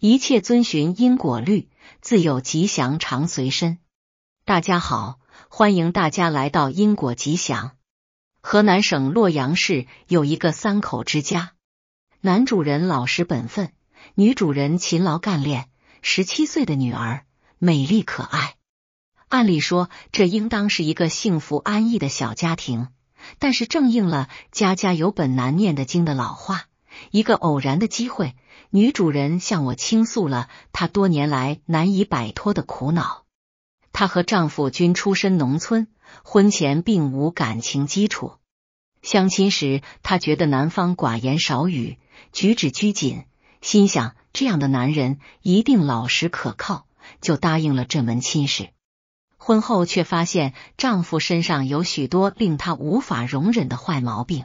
一切遵循因果律，自有吉祥常随身。大家好，欢迎大家来到因果吉祥。河南省洛阳市有一个三口之家，男主人老实本分，女主人勤劳干练，十七岁的女儿美丽可爱。按理说，这应当是一个幸福安逸的小家庭，但是正应了“家家有本难念的经”的老话。一个偶然的机会，女主人向我倾诉了她多年来难以摆脱的苦恼。她和丈夫均出身农村，婚前并无感情基础。相亲时，她觉得男方寡言少语，举止拘谨，心想这样的男人一定老实可靠，就答应了这门亲事。婚后却发现丈夫身上有许多令她无法容忍的坏毛病，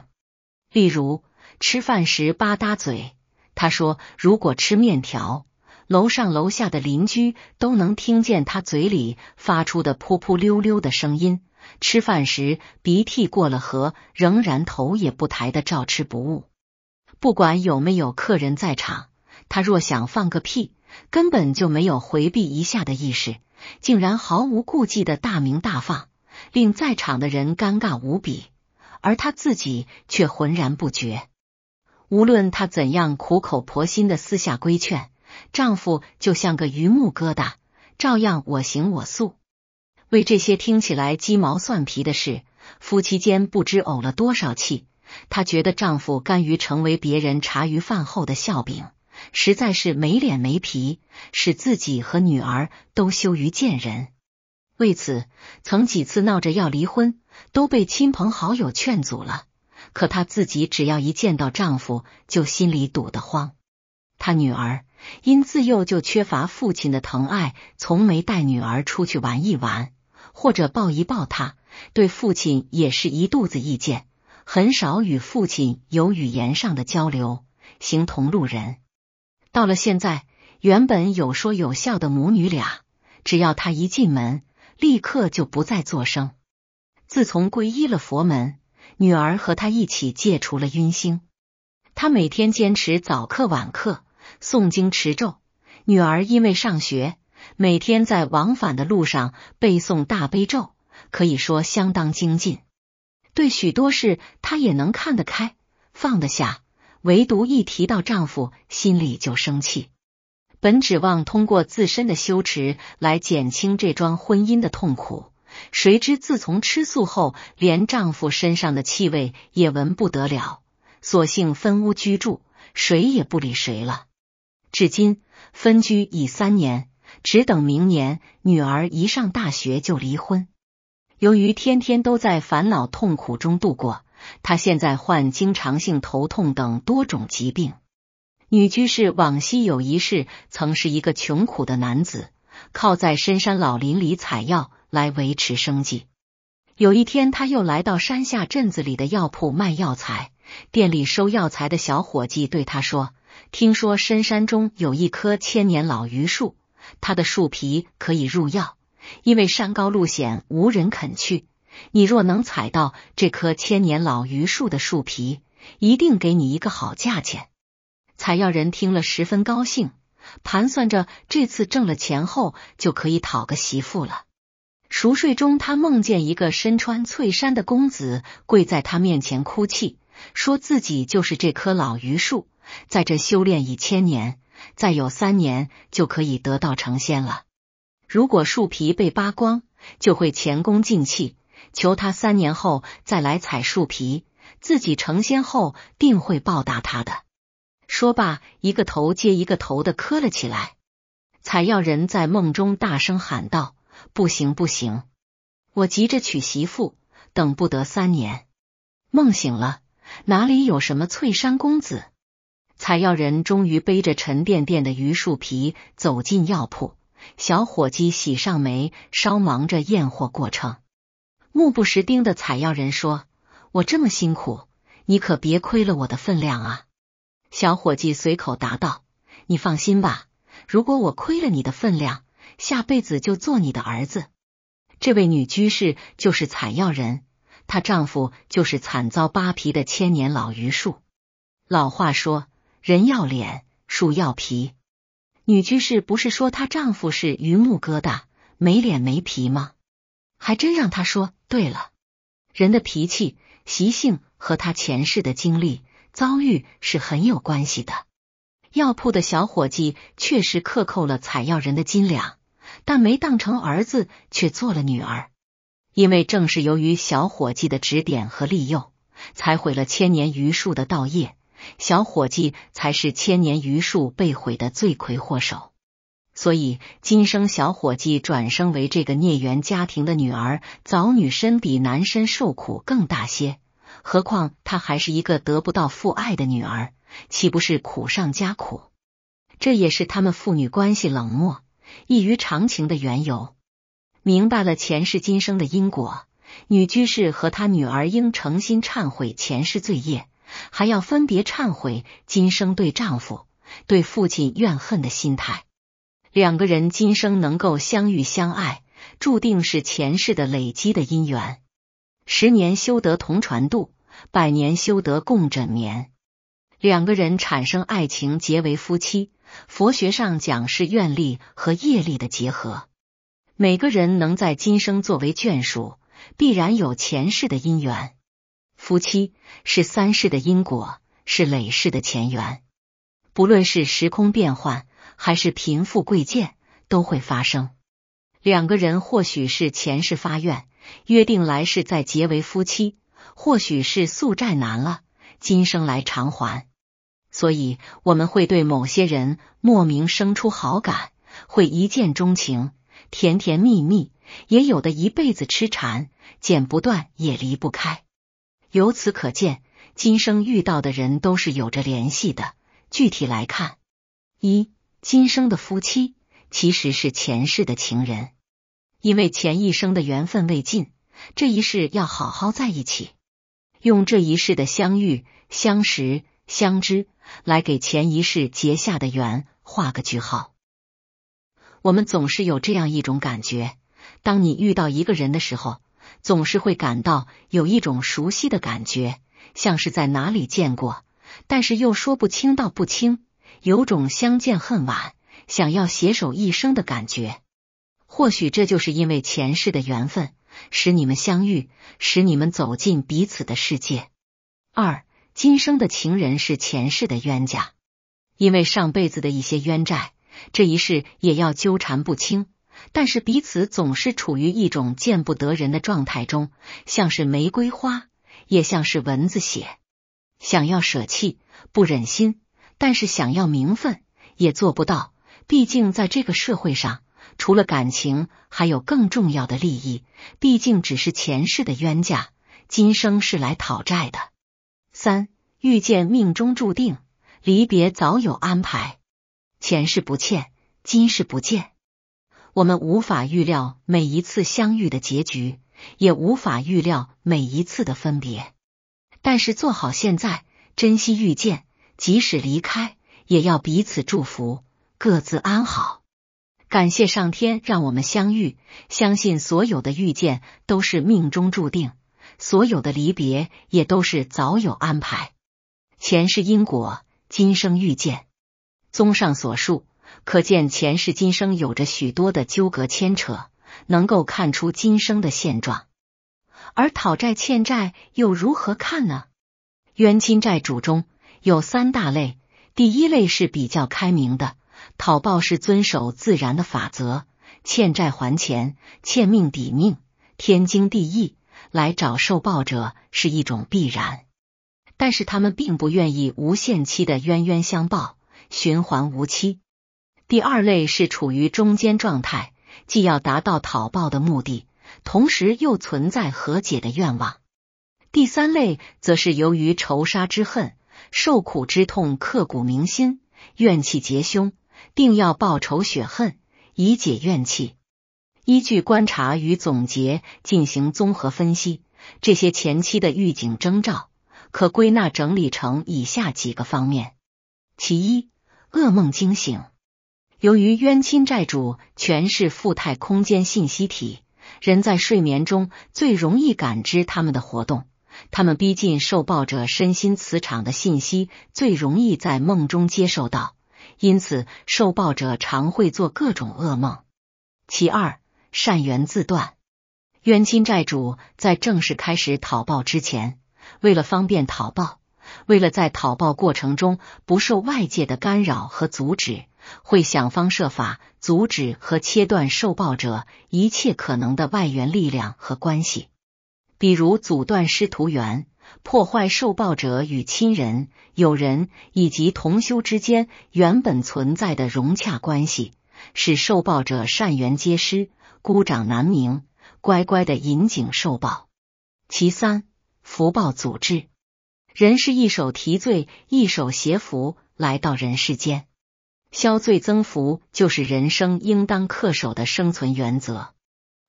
例如。吃饭时吧嗒嘴，他说：“如果吃面条，楼上楼下的邻居都能听见他嘴里发出的扑扑溜溜的声音。”吃饭时鼻涕过了河，仍然头也不抬的照吃不误。不管有没有客人在场，他若想放个屁，根本就没有回避一下的意识，竟然毫无顾忌的大鸣大放，令在场的人尴尬无比，而他自己却浑然不觉。无论她怎样苦口婆心的私下规劝，丈夫就像个榆木疙瘩，照样我行我素。为这些听起来鸡毛蒜皮的事，夫妻间不知呕了多少气。她觉得丈夫甘于成为别人茶余饭后的笑柄，实在是没脸没皮，使自己和女儿都羞于见人。为此，曾几次闹着要离婚，都被亲朋好友劝阻了。可她自己只要一见到丈夫，就心里堵得慌。她女儿因自幼就缺乏父亲的疼爱，从没带女儿出去玩一玩，或者抱一抱她，对父亲也是一肚子意见，很少与父亲有语言上的交流，形同路人。到了现在，原本有说有笑的母女俩，只要她一进门，立刻就不再作声。自从皈依了佛门。女儿和他一起戒除了晕星，他每天坚持早课晚课诵经持咒。女儿因为上学，每天在往返的路上背诵大悲咒，可以说相当精进。对许多事，她也能看得开，放得下，唯独一提到丈夫，心里就生气。本指望通过自身的修持来减轻这桩婚姻的痛苦。谁知自从吃素后，连丈夫身上的气味也闻不得了，索性分屋居住，谁也不理谁了。至今分居已三年，只等明年女儿一上大学就离婚。由于天天都在烦恼痛苦中度过，她现在患经常性头痛等多种疾病。女居士往昔有一世曾是一个穷苦的男子，靠在深山老林里采药。来维持生计。有一天，他又来到山下镇子里的药铺卖药材。店里收药材的小伙计对他说：“听说深山中有一棵千年老榆树，它的树皮可以入药。因为山高路险，无人肯去。你若能采到这棵千年老榆树的树皮，一定给你一个好价钱。”采药人听了十分高兴，盘算着这次挣了钱后就可以讨个媳妇了。熟睡中，他梦见一个身穿翠衫的公子跪在他面前哭泣，说自己就是这棵老榆树，在这修炼已千年，再有三年就可以得道成仙了。如果树皮被扒光，就会前功尽弃。求他三年后再来采树皮，自己成仙后定会报答他的。说罢，一个头接一个头的磕了起来。采药人在梦中大声喊道。不行不行，我急着娶媳妇，等不得三年。梦醒了，哪里有什么翠山公子？采药人终于背着沉甸甸的榆树皮走进药铺，小伙计喜上眉梢，忙着验货过程。目不识丁的采药人说：“我这么辛苦，你可别亏了我的分量啊！”小伙计随口答道：“你放心吧，如果我亏了你的分量。”下辈子就做你的儿子。这位女居士就是采药人，她丈夫就是惨遭扒皮的千年老榆树。老话说，人要脸，树要皮。女居士不是说她丈夫是榆木疙瘩，没脸没皮吗？还真让她说对了。人的脾气习性和他前世的经历遭遇是很有关系的。药铺的小伙计确实克扣了采药人的斤两。但没当成儿子，却做了女儿。因为正是由于小伙计的指点和利诱，才毁了千年榆树的道业。小伙计才是千年榆树被毁的罪魁祸首。所以，今生小伙计转生为这个孽缘家庭的女儿，早女身比男身受苦更大些。何况她还是一个得不到父爱的女儿，岂不是苦上加苦？这也是他们父女关系冷漠。异于常情的缘由，明白了前世今生的因果。女居士和她女儿应诚心忏悔前世罪业，还要分别忏悔今生对丈夫、对父亲怨恨的心态。两个人今生能够相遇相爱，注定是前世的累积的姻缘。十年修得同船渡，百年修得共枕眠。两个人产生爱情，结为夫妻。佛学上讲是愿力和业力的结合。每个人能在今生作为眷属，必然有前世的因缘。夫妻是三世的因果，是累世的前缘。不论是时空变换，还是贫富贵贱，都会发生。两个人或许是前世发愿，约定来世再结为夫妻；或许是宿债难了。今生来偿还，所以我们会对某些人莫名生出好感，会一见钟情，甜甜蜜蜜；也有的一辈子痴缠，剪不断，也离不开。由此可见，今生遇到的人都是有着联系的。具体来看，一今生的夫妻其实是前世的情人，因为前一生的缘分未尽，这一世要好好在一起。用这一世的相遇、相识、相知来给前一世结下的缘画个句号。我们总是有这样一种感觉：当你遇到一个人的时候，总是会感到有一种熟悉的感觉，像是在哪里见过，但是又说不清道不清，有种相见恨晚，想要携手一生的感觉。或许这就是因为前世的缘分。使你们相遇，使你们走进彼此的世界。二，今生的情人是前世的冤家，因为上辈子的一些冤债，这一世也要纠缠不清。但是彼此总是处于一种见不得人的状态中，像是玫瑰花，也像是蚊子血。想要舍弃，不忍心，但是想要名分，也做不到。毕竟在这个社会上。除了感情，还有更重要的利益。毕竟只是前世的冤家，今生是来讨债的。三遇见命中注定，离别早有安排。前世不欠，今世不见。我们无法预料每一次相遇的结局，也无法预料每一次的分别。但是做好现在，珍惜遇见，即使离开，也要彼此祝福，各自安好。感谢上天让我们相遇，相信所有的遇见都是命中注定，所有的离别也都是早有安排。前世因果，今生遇见。综上所述，可见前世今生有着许多的纠葛牵扯，能够看出今生的现状。而讨债欠债又如何看呢？冤亲债主中有三大类，第一类是比较开明的。讨报是遵守自然的法则，欠债还钱，欠命抵命，天经地义。来找受报者是一种必然，但是他们并不愿意无限期的冤冤相报，循环无期。第二类是处于中间状态，既要达到讨报的目的，同时又存在和解的愿望。第三类则是由于仇杀之恨、受苦之痛刻骨铭心，怨气结胸。定要报仇雪恨，以解怨气。依据观察与总结进行综合分析，这些前期的预警征兆可归纳整理成以下几个方面：其一，噩梦惊醒。由于冤亲债主全是富态空间信息体，人在睡眠中最容易感知他们的活动，他们逼近受暴者身心磁场的信息最容易在梦中接受到。因此，受报者常会做各种噩梦。其二，善缘自断。冤亲债主在正式开始讨报之前，为了方便讨报，为了在讨报过程中不受外界的干扰和阻止，会想方设法阻止和切断受报者一切可能的外援力量和关系，比如阻断师徒缘。破坏受报者与亲人、友人以及同修之间原本存在的融洽关系，使受报者善缘皆失，孤掌难鸣，乖乖的引颈受报。其三，福报阻滞。人是一手提罪，一手携福来到人世间，消罪增福就是人生应当恪守的生存原则。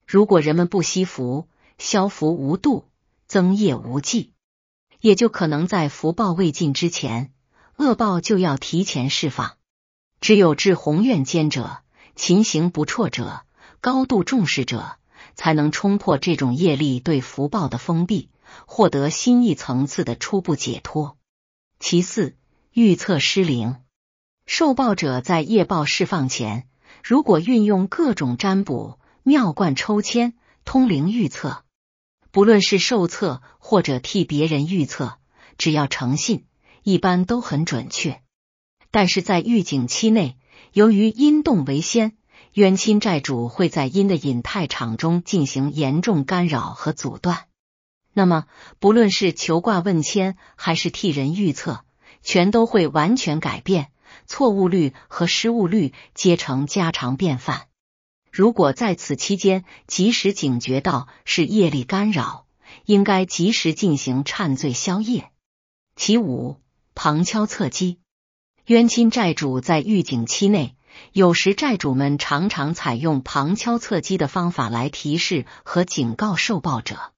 如果人们不惜福，消福无度，增业无忌。也就可能在福报未尽之前，恶报就要提前释放。只有至宏愿坚者、勤行不辍者、高度重视者，才能冲破这种业力对福报的封闭，获得新一层次的初步解脱。其四，预测失灵，受报者在业报释放前，如果运用各种占卜、妙观抽签、通灵预测。不论是受测或者替别人预测，只要诚信，一般都很准确。但是在预警期内，由于阴动为先，冤亲债主会在阴的隐态场中进行严重干扰和阻断。那么，不论是求卦问签还是替人预测，全都会完全改变，错误率和失误率皆成家常便饭。如果在此期间及时警觉到是业力干扰，应该及时进行忏罪消业。其五，旁敲侧击，冤亲债主在预警期内，有时债主们常常采用旁敲侧击的方法来提示和警告受报者。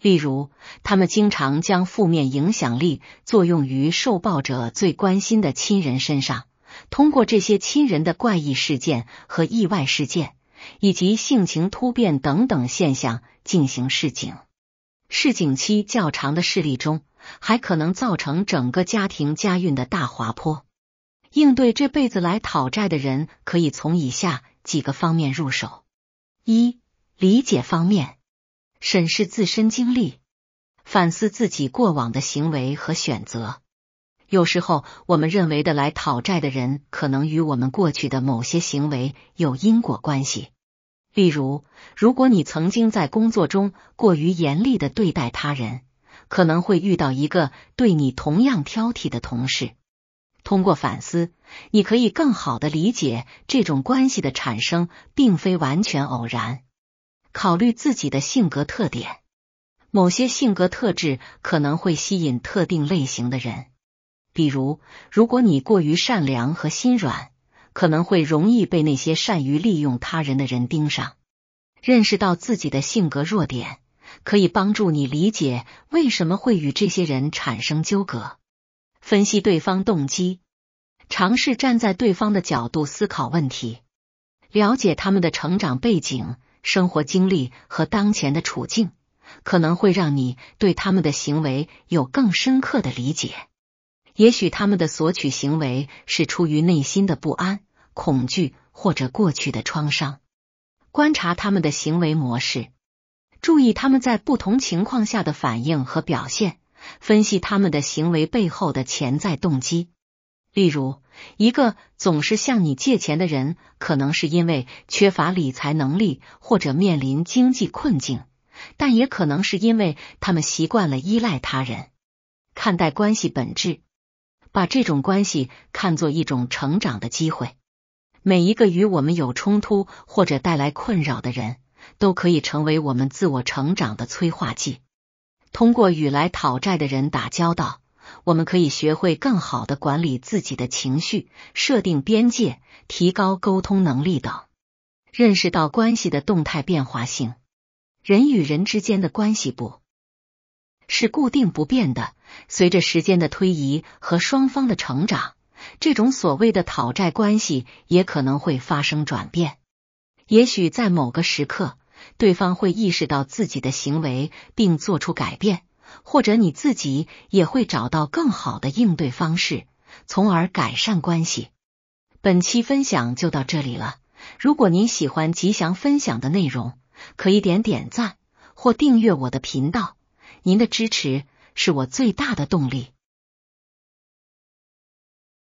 例如，他们经常将负面影响力作用于受报者最关心的亲人身上，通过这些亲人的怪异事件和意外事件。以及性情突变等等现象进行示警，示警期较长的事例中，还可能造成整个家庭家运的大滑坡。应对这辈子来讨债的人，可以从以下几个方面入手：一、理解方面，审视自身经历，反思自己过往的行为和选择。有时候，我们认为的来讨债的人，可能与我们过去的某些行为有因果关系。例如，如果你曾经在工作中过于严厉的对待他人，可能会遇到一个对你同样挑剔的同事。通过反思，你可以更好的理解这种关系的产生并非完全偶然。考虑自己的性格特点，某些性格特质可能会吸引特定类型的人。比如，如果你过于善良和心软。可能会容易被那些善于利用他人的人盯上。认识到自己的性格弱点，可以帮助你理解为什么会与这些人产生纠葛。分析对方动机，尝试站在对方的角度思考问题，了解他们的成长背景、生活经历和当前的处境，可能会让你对他们的行为有更深刻的理解。也许他们的索取行为是出于内心的不安。恐惧或者过去的创伤，观察他们的行为模式，注意他们在不同情况下的反应和表现，分析他们的行为背后的潜在动机。例如，一个总是向你借钱的人，可能是因为缺乏理财能力或者面临经济困境，但也可能是因为他们习惯了依赖他人。看待关系本质，把这种关系看作一种成长的机会。每一个与我们有冲突或者带来困扰的人，都可以成为我们自我成长的催化剂。通过与来讨债的人打交道，我们可以学会更好的管理自己的情绪、设定边界、提高沟通能力等，认识到关系的动态变化性。人与人之间的关系不是固定不变的，随着时间的推移和双方的成长。这种所谓的讨债关系也可能会发生转变，也许在某个时刻，对方会意识到自己的行为并做出改变，或者你自己也会找到更好的应对方式，从而改善关系。本期分享就到这里了。如果您喜欢吉祥分享的内容，可以点点赞或订阅我的频道，您的支持是我最大的动力。